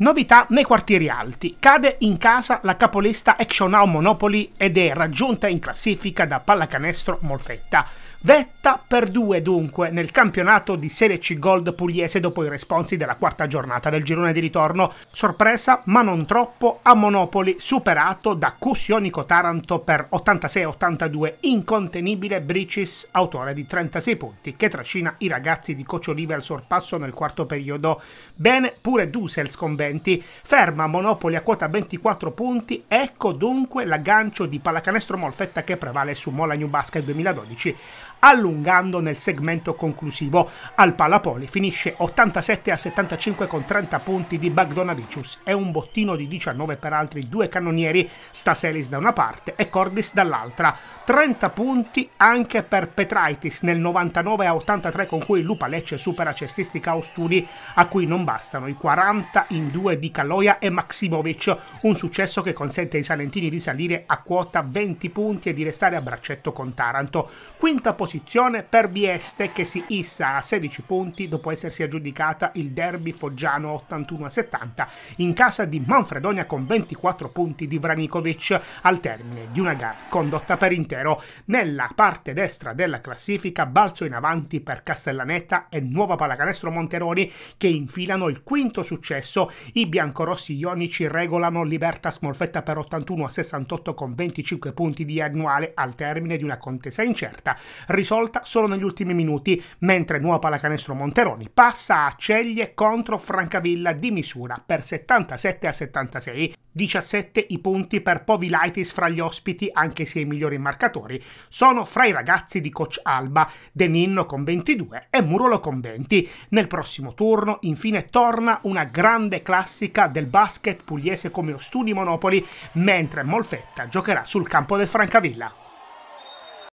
Novità nei quartieri alti. Cade in casa la capolista Action Now Monopoli ed è raggiunta in classifica da Pallacanestro Molfetta. Vetta per due dunque nel campionato di Serie C Gold pugliese dopo i responsi della quarta giornata del girone di ritorno. Sorpresa ma non troppo a Monopoli, superato da Cussionico Taranto per 86-82. Incontenibile Bricis, autore di 36 punti, che trascina i ragazzi di Cocciolive al sorpasso nel quarto periodo. Bene pure Dusels con precedenti, ferma Monopoli a quota 24 punti, ecco dunque l'aggancio di pallacanestro Molfetta che prevale su Mola New Basket 2012, allungando nel segmento conclusivo. Al Palapoli finisce 87 a 75 con 30 punti di Bagdonavicius e un bottino di 19 per altri due cannonieri, Staselis da una parte e Cordis dall'altra. 30 punti anche per Petraitis nel 99 a 83 con cui Lupa Lecce supera cestistica Ostuni a cui non bastano i 40 in due 2 di Calloia e Maximovic, un successo che consente ai salentini di salire a quota 20 punti e di restare a braccetto con Taranto. Quinta posizione per Vieste che si issa a 16 punti dopo essersi aggiudicata il derby foggiano 81-70 in casa di Manfredonia con 24 punti di Vranikovic al termine di una gara condotta per intero. Nella parte destra della classifica balzo in avanti per Castellaneta e Nuova Pallacanestro Monteroni che infilano il quinto successo i biancorossi ionici regolano Libertas Molfetta per 81 a 68 con 25 punti di annuale al termine di una contesa incerta, risolta solo negli ultimi minuti, mentre Nuova Pallacanestro Monteroni passa a Ceglie contro Francavilla di misura per 77 a 76 17 i punti per Povilaitis fra gli ospiti, anche se i migliori marcatori sono fra i ragazzi di coach Alba, De Ninno con 22 e Murolo con 20. Nel prossimo turno, infine, torna una grande classica del basket pugliese come lo Studi Monopoli, mentre Molfetta giocherà sul campo del Francavilla.